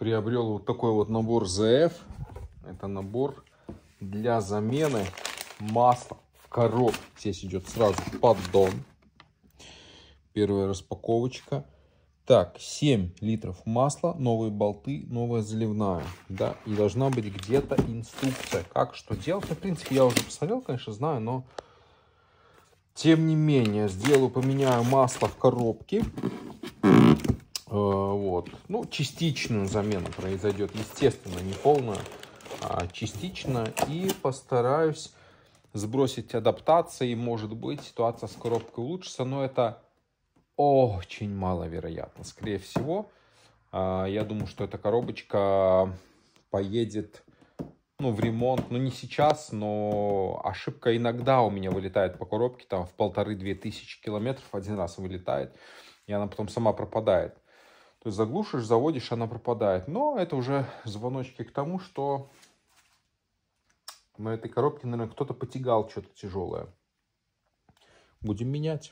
приобрел вот такой вот набор ZF. Это набор для замены масла в коробке. Здесь идет сразу поддон. Первая распаковочка. Так, 7 литров масла, новые болты, новая заливная. Да, и должна быть где-то инструкция, как что делать. Ну, в принципе, я уже посмотрел, конечно, знаю, но... Тем не менее, сделаю, поменяю масло в коробке. Э, вот. Ну, частичную замену произойдет, естественно, не полную, а частично. И постараюсь сбросить адаптации. Может быть, ситуация с коробкой улучшится, но это очень маловероятно. Скорее всего, э, я думаю, что эта коробочка поедет ну, в ремонт, ну, не сейчас, но ошибка иногда у меня вылетает по коробке, там, в полторы-две тысячи километров один раз вылетает, и она потом сама пропадает. То есть заглушишь, заводишь, она пропадает. Но это уже звоночки к тому, что на этой коробке, наверное, кто-то потягал что-то тяжелое. Будем менять.